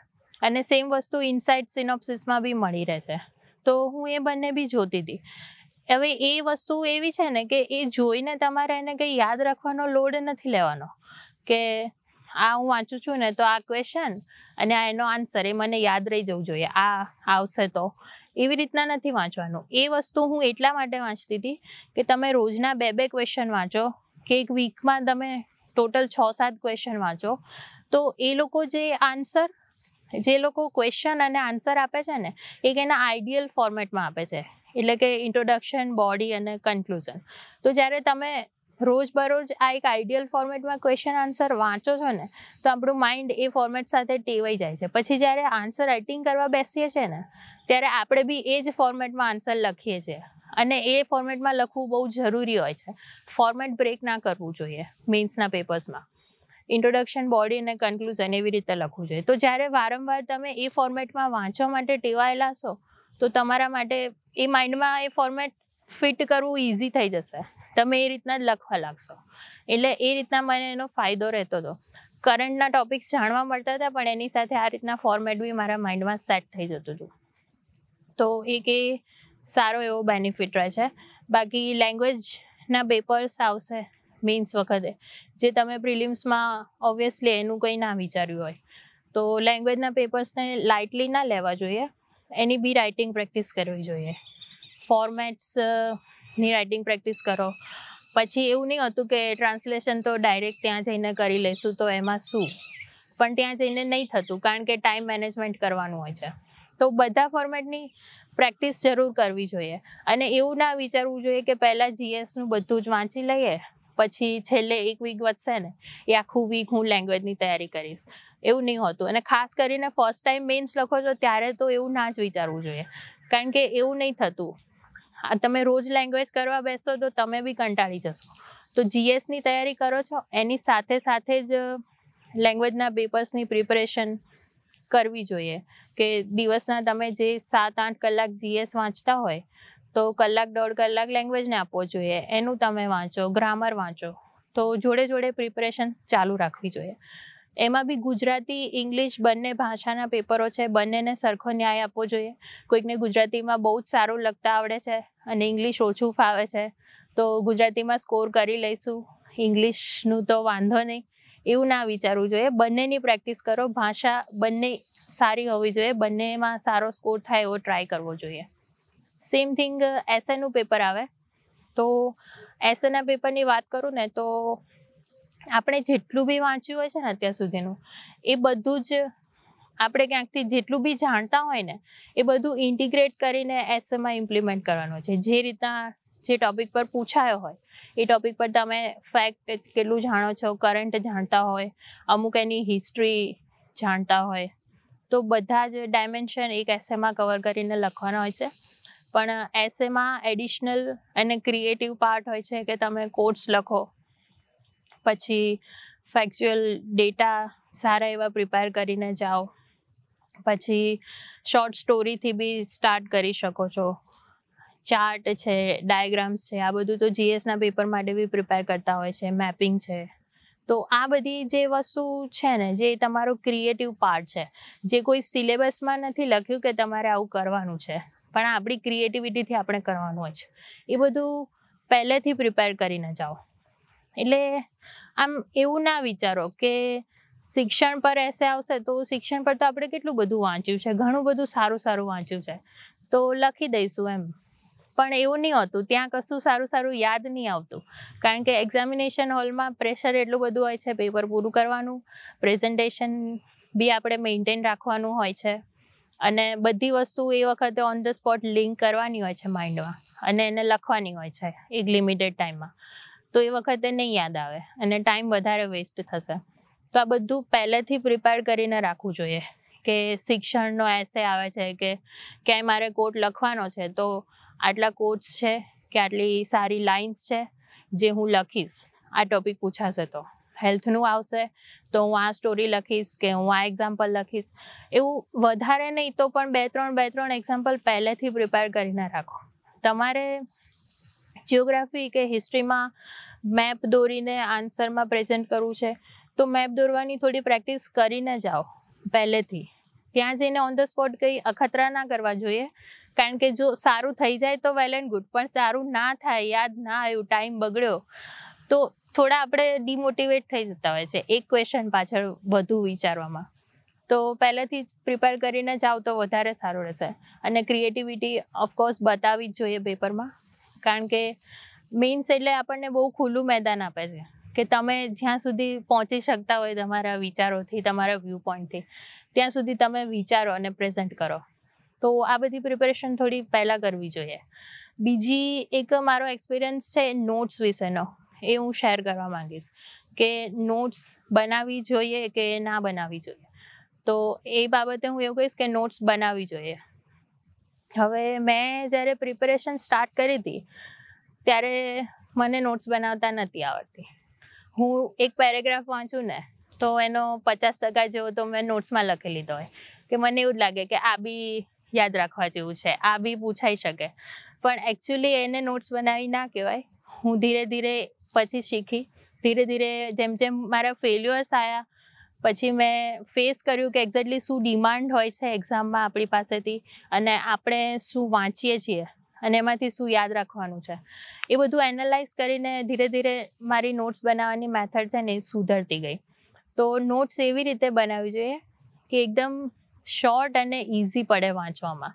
અને સેમ વસ્તુ ઇનસાઇડ સિનોપ્સિસમાં બી મળી રહે છે તો હું એ બંને બી જોતી હતી હવે એ વસ્તુ એવી છે ને કે એ જોઈને તમારે એને કંઈ યાદ રાખવાનો લોડ નથી લેવાનો કે આ હું વાંચું છું ને તો આ ક્વેશ્ચન અને આ એનો આન્સર એ મને યાદ રહી જવું જોઈએ આ આવશે તો એવી રીતના નથી વાંચવાનું એ વસ્તુ હું એટલા માટે વાંચતી હતી કે તમે રોજના બે બે ક્વેશ્ચન વાંચો કે એક વીકમાં તમે ટોટલ છ સાત ક્વેશ્ચન વાંચો તો એ લોકો જે આન્સર જે લોકો ક્વેશ્ચન અને આન્સર આપે છે ને એક એના આઈડિયલ ફોર્મેટમાં આપે છે એટલે કે ઇન્ટ્રોડક્શન બોડી અને કન્ક્લુઝન તો જ્યારે તમે રોજબરોજ આ એક આઈડિયલ ફોર્મેટમાં ક્વેશ્ચન આન્સર વાંચો છો ને તો આપણું માઇન્ડ એ ફોર્મેટ સાથે ટેવાઈ જાય છે પછી જ્યારે આન્સર રાઇટિંગ કરવા બેસીએ છીએ ને ત્યારે આપણે બી એ જ ફોર્મેટમાં આન્સર લખીએ છીએ અને એ ફોર્મેટમાં લખવું બહુ જરૂરી હોય છે ફોર્મેટ બ્રેક ના કરવું જોઈએ મેન્સના પેપર્સમાં ઇન્ટ્રોડક્શન બોડી અને કન્ક્લુઝન એવી રીતે લખવું જોઈએ તો જ્યારે વારંવાર તમે એ ફોર્મેટમાં વાંચવા માટે ટેવાયેલા છો તો તમારા માટે એ માઇન્ડમાં એ ફોર્મેટ ફિટ કરવું ઇઝી થઈ જશે તમે એ રીતના જ લખવા લાગશો એટલે એ રીતના મને એનો ફાયદો રહેતો હતો કરંટના ટોપિક્સ જાણવા મળતા હતા પણ એની સાથે આ રીતના ફોર્મેટ બી મારા માઇન્ડમાં સેટ થઈ જતું હતું તો એક એ સારો એવો બેનિફિટ રહે છે બાકી લેંગ્વેજના પેપર્સ આવશે મીન્સ વખતે જે તમે પ્રિલિમ્સમાં ઓબ્વિયસલી એનું કંઈ ના વિચાર્યું હોય તો લેંગ્વેજના પેપર્સને લાઇટલી ના લેવા જોઈએ એની બી રાઇટિંગ પ્રેક્ટિસ કરવી જોઈએ ફોર્મેટ્સની રાઇટિંગ પ્રેક્ટિસ કરો પછી એવું નહીં હતું કે ટ્રાન્સલેશન તો ડાયરેક્ટ ત્યાં જઈને કરી લઈશું તો એમાં શું પણ ત્યાં જઈને નહીં થતું કારણ કે ટાઈમ મેનેજમેન્ટ કરવાનું હોય છે તો બધા ફોર્મેટની પ્રેક્ટિસ જરૂર કરવી જોઈએ અને એવું ના વિચારવું જોઈએ કે પહેલાં જીએસનું બધું જ વાંચી લઈએ પછી છેલ્લે એક વીક વધશે ને એ આખું વીક હું લેંગ્વેજની તૈયારી કરીશ એવું નહીં હોતું અને ખાસ કરીને ફર્સ્ટ ટાઈમ મેન્સ લખો છો ત્યારે તો એવું ના જ વિચારવું જોઈએ કારણ કે એવું નહીં થતું અતમે રોજ લેંગ્વેજ કરવા બેસો તો તમે ભી કંટાળી જશો તો જીએસ ની તૈયારી કરો છો એની સાથે સાથે જ લેંગ્વેજ ના પેપર્સ ની પ્રિપરેશન કરવી જોઈએ કે દિવસના તમે જે 7-8 કલાક જીએસ વાંચતા હોય તો 1 કલાક 1.5 કલાક લેંગ્વેજ ને આપવો જોઈએ એનું તમે વાંચો ગ્રામર વાંચો તો જોડે જોડે પ્રિપરેશન્સ ચાલુ રાખવી જોઈએ એમાં ભી ગુજરાતી ઇંગ્લિશ બંને ભાષાના પેપરો છે બંનેને સરખો ન્યાય આપવો જોઈએ કોઈને ગુજરાતી માં બહુ જ સારો લગતા આવડે છે અને ઇંગ્લિશ ઓછું ફાવે છે તો ગુજરાતીમાં સ્કોર કરી લઈશું ઇંગ્લિશનું તો વાંધો નહીં એવું ના વિચારવું જોઈએ બંનેની પ્રેક્ટિસ કરો ભાષા બંને સારી હોવી જોઈએ બંનેમાં સારો સ્કોર થાય એવો ટ્રાય કરવો જોઈએ સેમ થિંગ એસેનું પેપર આવે તો એસએના પેપરની વાત કરું ને તો આપણે જેટલું બી વાંચ્યું હોય છે ને અત્યાર સુધીનું એ બધું જ આપણે ક્યાંકથી જેટલું બી જાણતા હોય ને એ બધું ઇન્ટિગ્રેટ કરીને એસએમઆઈ ઇમ્પ્લિમેન્ટ કરવાનું છે જે રીતના જે ટોપિક પર પૂછાયો હોય એ ટોપિક પર તમે ફેક્ટ કેટલું જાણો છો કરંટ જાણતા હોય અમુક એની હિસ્ટ્રી જાણતા હોય તો બધા જ ડાયમેન્શન એક એસએમાં કવર કરીને લખવાના હોય છે પણ એસએમાં એડિશનલ અને ક્રિએટિવ પાર્ટ હોય છે કે તમે કોટ્સ લખો પછી ફેક્ચ્યુઅલ ડેટા સારા એવા પ્રિપેર કરીને જાઓ પછી શોર્ટ સ્ટોરીથી બી સ્ટાર્ટ કરી શકો છો ચાર્ટ છે ડાયગ્રામ્સ છે આ બધું તો જીએસના પેપર માટે બી પ્રિપેર કરતા હોય છે મેપિંગ છે તો આ બધી જે વસ્તુ છે ને જે તમારો ક્રિએટિવ પાર્ટ છે જે કોઈ સિલેબસમાં નથી લખ્યું કે તમારે આવું કરવાનું છે પણ આપણી ક્રિએટિવિટીથી આપણે કરવાનું હોય છે એ બધું પહેલેથી પ્રિપેર કરીને જાઓ એટલે આમ એવું ના વિચારો કે શિક્ષણ પર એસે આવશે તો શિક્ષણ પર તો આપણે કેટલું બધું વાંચ્યું છે ઘણું બધું સારું સારું વાંચ્યું છે તો લખી દઈશું એમ પણ એવું નહીં હોતું ત્યાં કશું સારું સારું યાદ નહીં આવતું કારણ કે એક્ઝામિનેશન હોલમાં પ્રેશર એટલું બધું હોય છે પેપર પૂરું કરવાનું પ્રેઝન્ટેશન બી આપણે મેન્ટેન રાખવાનું હોય છે અને બધી વસ્તુ એ વખતે ઓન ધ સ્પોટ લિંક કરવાની હોય છે માઇન્ડમાં અને એને લખવાની હોય છે એક લિમિટેડ ટાઈમમાં તો એ વખતે નહીં યાદ આવે અને ટાઈમ વધારે વેસ્ટ થશે તો આ બધું પહેલેથી પ્રિપેર કરીને રાખવું જોઈએ કે શિક્ષણનો એસે આવે છે કે ક્યાંય મારે કોટ લખવાનો છે તો આટલા કોટ્સ છે કે આટલી સારી લાઇન્સ છે જે હું લખીશ આ ટોપિક પૂછાશે તો હેલ્થનું આવશે તો હું આ સ્ટોરી લખીશ કે હું આ એક્ઝામ્પલ લખીશ એવું વધારે નહીં તો પણ બે ત્રણ બે ત્રણ એક્ઝામ્પલ પહેલેથી પ્રિપેર કરીને રાખો તમારે જિયોગ્રાફી કે હિસ્ટ્રીમાં મેપ દોરીને આન્સરમાં પ્રેઝન્ટ કરવું છે તો મેપ દોરવાની થોડી પ્રેક્ટિસ કરીને જાઓ પહેલેથી ત્યાં જઈને ઓન ધ સ્પોટ કંઈ અખતરા ના કરવા જોઈએ કારણ કે જો સારું થઈ જાય તો વેલ એન્ડ ગુડ પણ સારું ના થાય યાદ ના આવ્યું ટાઈમ બગડ્યો તો થોડા આપણે ડિમોટિવેટ થઈ જતા હોય છે એક ક્વેશ્ચન પાછળ વધુ વિચારવામાં તો પહેલેથી જ પ્રિપેર કરીને જાઓ તો વધારે સારું રહેશે અને ક્રિએટિવિટી ઓફકોર્સ બતાવી જ જોઈએ પેપરમાં કારણ કે મીન્સ એટલે આપણને બહુ ખુલ્લું મેદાન આપે છે કે તમે જ્યાં સુધી પહોંચી શકતા હોય તમારા વિચારોથી તમારા વ્યૂ પોઈન્ટથી ત્યાં સુધી તમે વિચારો અને પ્રેઝન્ટ કરો તો આ બધી પ્રિપેરેશન થોડી પહેલાં કરવી જોઈએ બીજી એક મારો એક્સપિરિયન્સ છે નોટ્સ વિશેનો એ હું શેર કરવા માંગીશ કે નોટ્સ બનાવવી જોઈએ કે ના બનાવવી જોઈએ તો એ બાબતે હું એવું કહીશ કે નોટ્સ બનાવવી જોઈએ હવે મેં જ્યારે પ્રિપેરેશન સ્ટાર્ટ કરી હતી ત્યારે મને નોટ્સ બનાવતા નથી આવડતી હું એક પેરેગ્રાફ વાંચું ને તો એનો પચાસ ટકા જેવો તો મેં નોટ્સમાં લખી લીધો હોય કે મને એવું જ લાગે કે આ બી યાદ રાખવા જેવું છે આ બી પૂછાઈ શકે પણ એકચ્યુઅલી એને નોટ્સ બનાવી ના કહેવાય હું ધીરે ધીરે પછી શીખી ધીરે ધીરે જેમ જેમ મારા ફેલ્યુઅર્સ આવ્યા પછી મેં ફેસ કર્યું કે એક્ઝેક્ટલી શું ડિમાન્ડ હોય છે એક્ઝામમાં આપણી પાસેથી અને આપણે શું વાંચીએ છીએ અને એમાંથી શું યાદ રાખવાનું છે એ બધું એનાલાઇઝ કરીને ધીરે ધીરે મારી નોટ્સ બનાવવાની મેથડ છે ને એ સુધરતી ગઈ તો નોટ્સ એવી રીતે બનાવવી જોઈએ કે એકદમ શોર્ટ અને ઇઝી પડે વાંચવામાં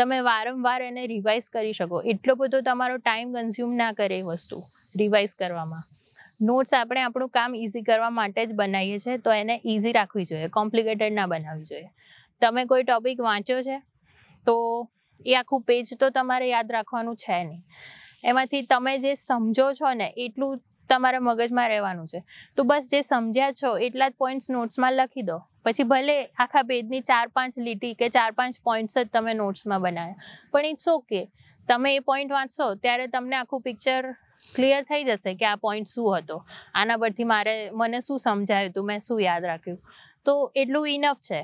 તમે વારંવાર એને રિવાઇઝ કરી શકો એટલો બધો તમારો ટાઈમ કન્ઝ્યુમ ના કરે એ વસ્તુ રિવાઇઝ કરવામાં નોટ્સ આપણે આપણું કામ ઇઝી કરવા માટે જ બનાવીએ છીએ તો એને ઇઝી રાખવી જોઈએ કોમ્પ્લિકેટેડ ના બનાવવી જોઈએ તમે કોઈ ટોપિક વાંચ્યો છે તો એ આખું પેજ તો તમારે યાદ રાખવાનું છે નહીં એમાંથી તમે જે સમજો છો ને એટલું તમારા મગજમાં રહેવાનું છે તો બસ જે સમજ્યા છો એટલા જ પોઈન્ટ્સ નોટ્સમાં લખી દો પછી ભલે આખા પેજની ચાર પાંચ લીટી કે ચાર પાંચ પોઈન્ટ્સ જ તમે નોટ્સમાં બનાવ્યા પણ ઇટ્સ ઓકે તમે એ પોઈન્ટ વાંચશો ત્યારે તમને આખું પિક્ચર ક્લિયર થઈ જશે કે આ પોઈન્ટ શું હતો આના પરથી મારે મને શું સમજાયું હતું મેં શું યાદ રાખ્યું તો એટલું ઇનફ છે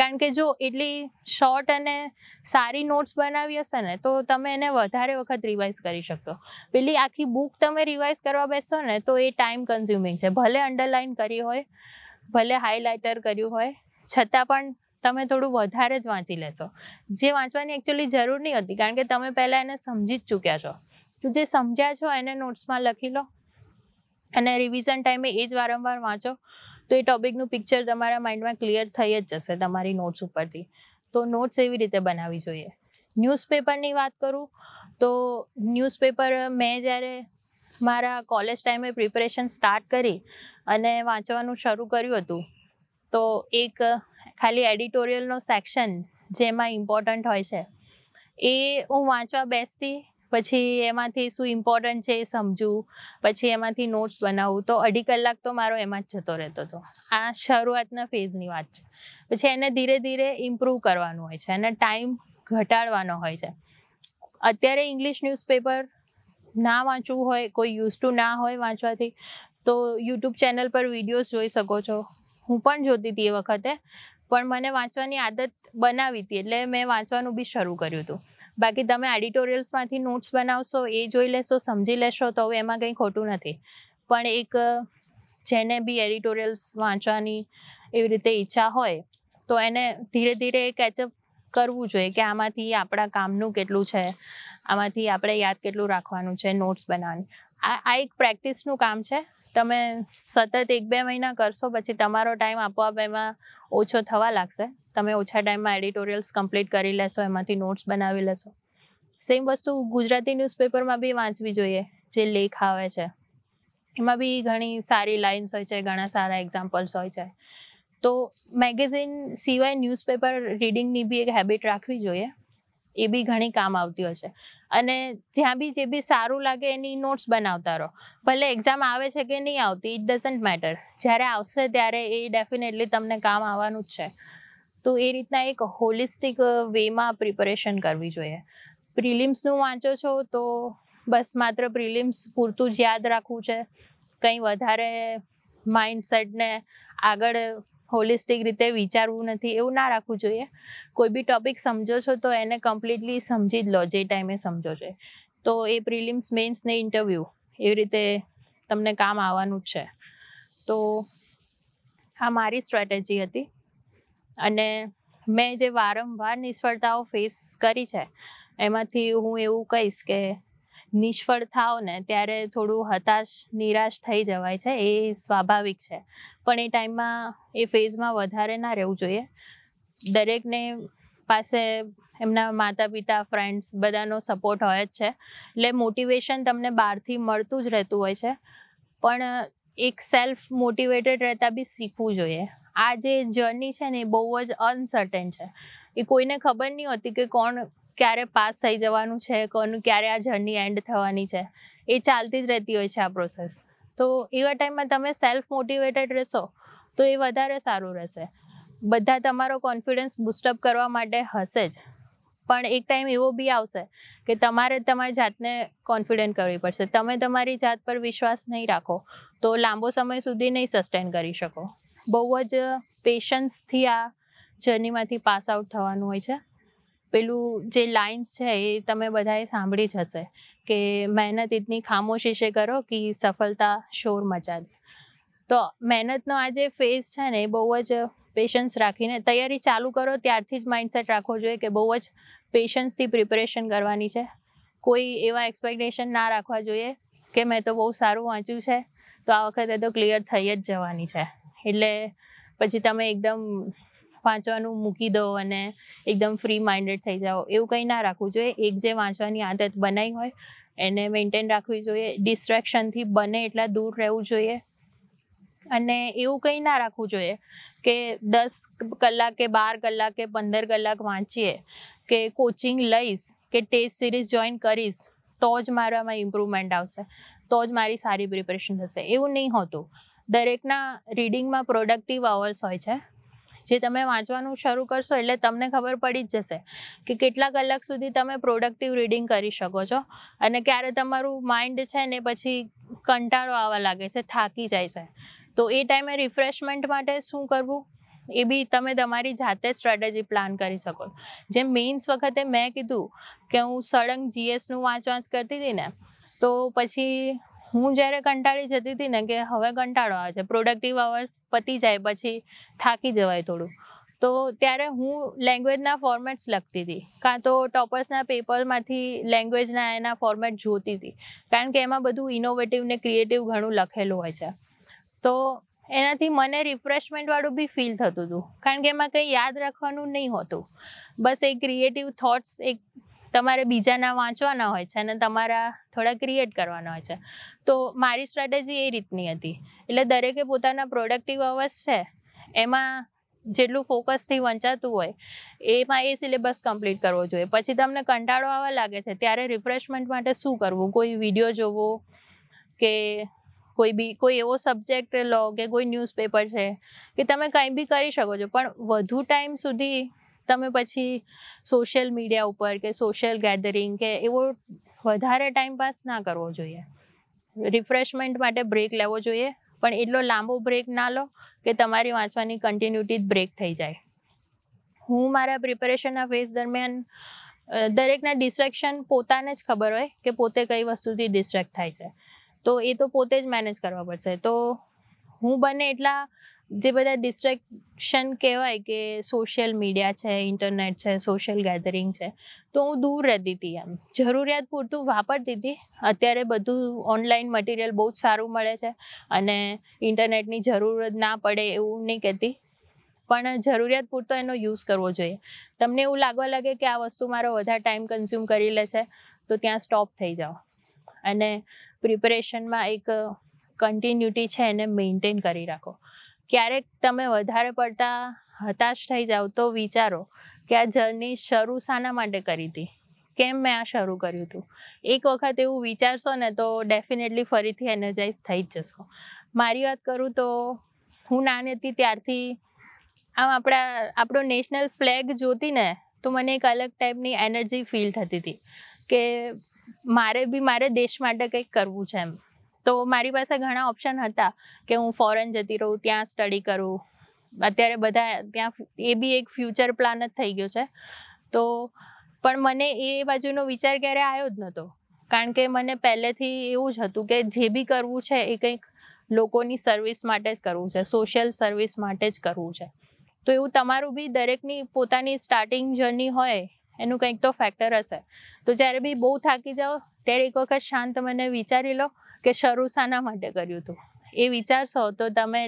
કારણ કે જો એટલી શોર્ટ અને સારી નોટ્સ બનાવી હશે ને તો તમે એને વધારે વખત રિવાઇઝ કરી શકો પેલી આખી બુક તમે રિવાઇઝ કરવા બેસો ને તો એ ટાઈમ કન્ઝ્યુમિંગ છે ભલે અંડરલાઇન કરી હોય ભલે હાઇલાઇટર કર્યું હોય છતાં પણ તમે થોડું વધારે જ વાંચી લેશો જે વાંચવાની એકચ્યુઅલી જરૂર નહીં હતી કારણ કે તમે પહેલાં એને સમજી જ ચૂક્યા છો તું જે સમજ્યા છો એને નોટ્સમાં લખી લો અને રિવિઝન ટાઈમે એ જ વારંવાર વાંચો તો એ ટોપિકનું પિક્ચર તમારા માઇન્ડમાં ક્લિયર થઈ જ જશે તમારી નોટ્સ ઉપરથી તો નોટ્સ એવી રીતે બનાવવી જોઈએ ન્યૂઝપેપરની વાત કરું તો ન્યૂઝપેપર મેં જ્યારે મારા કોલેજ ટાઈમે પ્રિપરેશન સ્ટાર્ટ કરી અને વાંચવાનું શરૂ કર્યું હતું તો એક ખાલી એડિટોરિયલનો સેક્શન જેમાં ઇમ્પોર્ટન્ટ હોય છે એ હું વાંચવા બેસતી પછી એમાંથી શું ઇમ્પોર્ટન્ટ છે એ સમજવું પછી એમાંથી નોટ્સ બનાવવું તો અઢી કલાક તો મારો એમાં જ જતો રહેતો હતો આ શરૂઆતના ફેઝની વાત છે પછી એને ધીરે ધીરે ઇમ્પ્રૂવ કરવાનું હોય છે અને ટાઈમ ઘટાડવાનો હોય છે અત્યારે ઇંગ્લિશ ન્યૂઝપેપર ના વાંચવું હોય કોઈ યુઝ ટુ ના હોય વાંચવાથી તો યુટ્યુબ ચેનલ પર વિડીયોઝ જોઈ શકો છો હું પણ જોતી હતી એ વખતે પણ મને વાંચવાની આદત બનાવી હતી એટલે મેં વાંચવાનું બી શરૂ કર્યું હતું બાકી તમે એડિટોરિયલ્સમાંથી નોટ્સ બનાવશો એ જોઈ લેશો સમજી લેશો તો હવે એમાં કંઈ ખોટું નથી પણ એક જેને બી એડિટોરિયલ્સ વાંચવાની એવી રીતે ઈચ્છા હોય તો એને ધીરે ધીરે કેચઅપ કરવું જોઈએ કે આમાંથી આપણા કામનું કેટલું છે આમાંથી આપણે યાદ કેટલું રાખવાનું છે નોટ્સ બનાવવાની આ એક પ્રેક્ટિસનું કામ છે તમે સતત એક બે મહિના કરશો પછી તમારો ટાઈમ આપોઆપ એમાં ઓછો થવા લાગશે તમે ઓછા ટાઈમમાં એડિટોરિયલ્સ કમ્પ્લીટ કરી લેશો એમાંથી નોટ્સ બનાવી લેશો સેમ વસ્તુ ગુજરાતી ન્યૂઝપેપરમાં બી વાંચવી જોઈએ જે લેખ આવે છે એમાં બી ઘણી સારી લાઇન્સ હોય છે ઘણા સારા એક્ઝામ્પલ્સ હોય છે તો મેગેઝિન સિવાય ન્યૂઝપેપર રીડિંગની બી એક હેબિટ રાખવી જોઈએ એ બી ઘણી કામ આવતી હોય છે અને જ્યાં બી જે બી સારું લાગે એની નોટ્સ બનાવતા રહો ભલે એક્ઝામ આવે છે કે નહીં આવતી ઇટ ડઝન્ટ મેટર જ્યારે આવશે ત્યારે એ ડેફિનેટલી તમને કામ આવવાનું જ છે તો એ રીતના એક હોલિસ્ટિક વેમાં પ્રિપરેશન કરવી જોઈએ પ્રિલિમ્સનું વાંચો છો તો બસ માત્ર પ્રિલિમ્સ પૂરતું જ યાદ રાખવું છે કંઈ વધારે માઇન્ડસેટને આગળ હોલિસ્ટિક રીતે વિચારવું નથી એવું ના રાખવું જોઈએ કોઈ બી ટોપિક સમજો છો તો એને કમ્પ્લીટલી સમજી જ લો જે ટાઈમે સમજો છે તો એ પ્રિલિમ્સ મેન્સ ને ઇન્ટરવ્યૂ એવી રીતે તમને કામ આવવાનું જ છે તો આ મારી સ્ટ્રેટેજી હતી અને મેં જે વારંવાર નિષ્ફળતાઓ ફેસ કરી છે એમાંથી હું એવું કહીશ કે નિષ્ફળ થાઓ ને ત્યારે થોડું હતાશ નિરાશ થઈ જવાય છે એ સ્વાભાવિક છે પણ એ ટાઈમમાં એ ફેઝમાં વધારે ના રહેવું જોઈએ દરેકને પાસે એમના માતા પિતા ફ્રેન્ડ્સ બધાનો સપોર્ટ હોય જ છે એટલે મોટિવેશન તમને બહારથી મળતું જ રહેતું હોય છે પણ એક સેલ્ફ મોટિવેટેડ રહેતા બી શીખવું જોઈએ આ જે જર્ની છે ને એ બહુ જ અનસર્ટેન છે એ કોઈને ખબર નહીં હોતી કે કોણ ક્યારે પાસ થઈ જવાનું છે કોનું ક્યારે આ જર્ની એન્ડ થવાની છે એ ચાલતી જ રહેતી હોય છે આ પ્રોસેસ તો એવા ટાઈમમાં તમે સેલ્ફ મોટિવેટેડ રહેશો તો એ વધારે સારું રહેશે બધા તમારો કોન્ફિડન્સ બુસ્ટઅપ કરવા માટે હશે જ પણ એક ટાઈમ એવો બી આવશે કે તમારે તમારી જાતને કોન્ફિડન્ટ કરવી પડશે તમે તમારી જાત પર વિશ્વાસ નહીં રાખો તો લાંબો સમય સુધી નહીં સસ્ટેન કરી શકો બહુ જ પેશન્સથી આ જર્નીમાંથી પાસ આઉટ થવાનું હોય છે પેલું જે લાઇન્સ છે એ તમે બધાએ સાંભળી જ હશે કે મહેનત એટલી ખામોશી છે કરો કે સફળતા શોર મચા દે તો મહેનતનો આ જે ફેઝ છે ને એ બહુ જ પેશન્સ રાખીને તૈયારી ચાલુ કરો ત્યારથી જ માઇન્ડસેટ રાખવો જોઈએ કે બહુ જ પેશન્સથી પ્રિપરેશન કરવાની છે કોઈ એવા એક્સપેક્ટેશન ના રાખવા જોઈએ કે મેં તો બહુ સારું વાંચ્યું છે તો આ વખતે તો ક્લિયર થઈ જ જવાની છે એટલે પછી તમે એકદમ વાંચવાનું મૂકી દો અને એકદમ ફ્રી માઇન્ડેડ થઈ જાઓ એવું કંઈ ના રાખવું જોઈએ એક જે વાંચવાની આદત બનાવી હોય એને મેન્ટેન રાખવી જોઈએ ડિસ્ટ્રેક્શનથી બને એટલા દૂર રહેવું જોઈએ અને એવું કંઈ ના રાખવું જોઈએ કે દસ કલાકે બાર કલાકે પંદર કલાક વાંચીએ કે કોચિંગ લઈશ કે ટેસ્ટ સિરીઝ જોઈન કરીશ તો જ મારામાં ઇમ્પ્રુવમેન્ટ આવશે તો જ મારી સારી પ્રિપેરેશન થશે એવું નહીં હોતું દરેકના રીડિંગમાં પ્રોડક્ટિવ અવર્સ હોય છે જે તમે વાંચવાનું શરૂ કરશો એટલે તમને ખબર પડી જ જશે કે કેટલા કલાક સુધી તમે પ્રોડક્ટિવ રીડિંગ કરી શકો છો અને ક્યારે તમારું માઇન્ડ છે ને પછી કંટાળો આવવા લાગે છે થાકી જાય છે તો એ ટાઈમે રિફ્રેશમેન્ટ માટે શું કરવું એ બી તમે તમારી જાતે સ્ટ્રેટેજી પ્લાન કરી શકો જેમ મેઇન્સ વખતે મેં કીધું કે હું સળંગ જીએસનું વાંચવાંચ કરતી હતી ને તો પછી હું જ્યારે કંટાળી જતી હતી ને કે હવે કંટાળો આવે છે પ્રોડક્ટિવ અવર્સ પતી જાય પછી થાકી જવાય થોડું તો ત્યારે હું લેંગ્વેજના ફોર્મેટ્સ લખતી હતી કાં તો ટોપર્સના પેપરમાંથી લેંગ્વેજના એના ફોર્મેટ જોતી હતી કારણ કે એમાં બધું ઇનોવેટિવ ને ક્રિએટિવ ઘણું લખેલું હોય છે તો એનાથી મને રિફ્રેશમેન્ટવાળું બી ફીલ થતું હતું કારણ કે એમાં કંઈ યાદ રાખવાનું નહીં હોતું બસ એ ક્રિએટિવ થોટ્સ એક તમારે બીજાના વાંચવાના હોય છે અને તમારા થોડા ક્રિએટ કરવાના હોય છે તો મારી સ્ટ્રેટેજી એ રીતની હતી એટલે દરેકે પોતાના પ્રોડક્ટિવ અવર્સ છે એમાં જેટલું ફોકસથી વંચાતું હોય એમાં એ સિલેબસ કમ્પ્લીટ કરવો જોઈએ પછી તમને કંટાળો આવવા લાગે છે ત્યારે રિફ્રેશમેન્ટ માટે શું કરવું કોઈ વિડીયો જોવો કે કોઈ બી કોઈ એવો સબ્જેક્ટ લો કે કોઈ ન્યૂઝપેપર છે કે તમે કંઈ બી કરી શકો છો પણ વધુ ટાઈમ સુધી તમે પછી સોશિયલ મીડિયા ઉપર કે સોશિયલ ગેધરિંગ કે એવો વધારે ટાઈમ પાસ ના કરવો જોઈએ રિફ્રેશમેન્ટ માટે બ્રેક લેવો જોઈએ પણ એટલો લાંબો બ્રેક ના લો કે તમારી વાંચવાની કન્ટિન્યુટી જ બ્રેક થઈ જાય હું મારા પ્રિપેરેશનના ફેઝ દરમિયાન દરેકના ડિસ્ટ્રેક્શન પોતાને જ ખબર હોય કે પોતે કઈ વસ્તુથી ડિસ્ટ્રેક્ટ થાય છે તો એ તો પોતે જ મેનેજ કરવા પડશે તો હું બને એટલા જે બધા ડિસ્ટ્રેક્શન કહેવાય કે સોશિયલ મીડિયા છે ઇન્ટરનેટ છે સોશિયલ ગેધરિંગ છે તો હું દૂર રહેતી હતી એમ જરૂરિયાત પૂરતું વાપરતી હતી અત્યારે બધું ઓનલાઈન મટીરિયલ બહુ જ સારું મળે છે અને ઇન્ટરનેટની જરૂર ના પડે એવું નહીં કહેતી પણ જરૂરિયાત પૂરતો એનો યુઝ કરવો જોઈએ તમને એવું લાગવા લાગે કે આ વસ્તુ મારો વધારે ટાઈમ કન્ઝ્યુમ કરી લે છે તો ત્યાં સ્ટોપ થઈ જાઓ અને પ્રિપરેશનમાં એક કન્ટિન્યુટી છે એને મેન્ટેન કરી રાખો ક્યારેક તમે વધારે પડતા હતાશ થઈ જાઓ તો વિચારો કે આ જર્ની શરૂ શાના માટે કરી હતી કેમ મેં આ શરૂ કર્યું હતું એક વખત એવું વિચારશો ને તો ડેફિનેટલી ફરીથી એનર્જાઇઝ થઈ જ જશો મારી વાત કરું તો હું નાની હતી ત્યારથી આમ આપણા આપણો નેશનલ ફ્લેગ જોતી ને તો મને એક અલગ ટાઈપની એનર્જી ફીલ થતી હતી કે મારે બી મારે દેશ માટે કંઈક કરવું છે એમ તો મારી પાસે ઘણા ઓપ્શન હતા કે હું ફોરેન જતી રહું ત્યાં સ્ટડી કરું અત્યારે બધા ત્યાં એ બી એક ફ્યુચર પ્લાન જ થઈ ગયો છે તો પણ મને એ બાજુનો વિચાર ક્યારે આવ્યો જ નહોતો કારણ કે મને પહેલેથી એવું જ હતું કે જે બી કરવું છે એ કંઈક લોકોની સર્વિસ માટે જ કરવું છે સોશિયલ સર્વિસ માટે જ કરવું છે તો એવું તમારું બી દરેકની પોતાની સ્ટાર્ટિંગ જર્ની હોય એનું કંઈક તો ફેક્ટર હશે તો જ્યારે બી બહુ થાકી જાઓ ત્યારે એક વખત શાંત મને વિચારી લો કે શરૂ શાના માટે કર્યું હતું એ વિચારશો તો તમે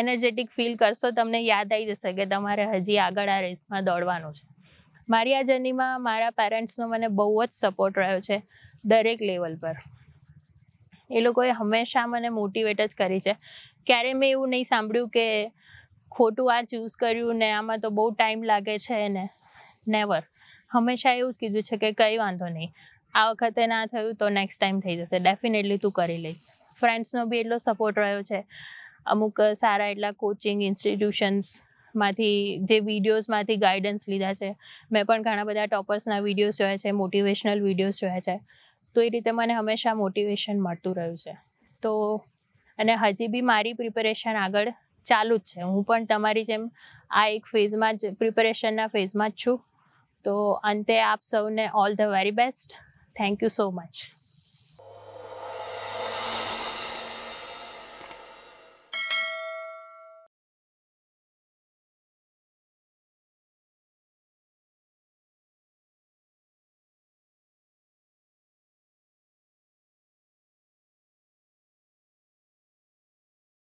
એનર્જેટિક ફીલ કરશો તમને યાદ આવી જશે કે તમારે હજી આગળ આ રેસમાં દોડવાનું છે મારી આ જર્નીમાં મારા પેરેન્ટ્સનો મને બહુ જ સપોર્ટ રહ્યો છે દરેક લેવલ પર એ લોકોએ હંમેશા મને મોટિવેટ જ કરી છે ક્યારેય મેં એવું નહીં સાંભળ્યું કે ખોટું આ ચૂઝ કર્યું ને આમાં તો બહુ ટાઈમ લાગે છે ને નેવર હંમેશા એવું જ કીધું છે કે કંઈ વાંધો નહીં આ વખતે ના થયું તો નેક્સ્ટ ટાઈમ થઈ જશે ડેફિનેટલી તું કરી લઈશ ફ્રેન્ડ્સનો બી એટલો સપોર્ટ રહ્યો છે અમુક સારા એટલા કોચિંગ ઇન્સ્ટિટ્યુશન્સમાંથી જે વિડીયોઝમાંથી ગાઈડન્સ લીધા છે મેં પણ ઘણા બધા ટોપર્સના વિડીયોઝ જોયા છે મોટિવેશનલ વિડીયોઝ જોયા છે તો એ રીતે મને હંમેશા મોટિવેશન મળતું રહ્યું છે તો અને હજી બી મારી પ્રિપેરેશન આગળ ચાલુ જ છે હું પણ તમારી જેમ આ એક ફેઝમાં જ પ્રિપેરેશનના ફેઝમાં જ છું તો અંતે આપ સૌને all the very best Thank you so much.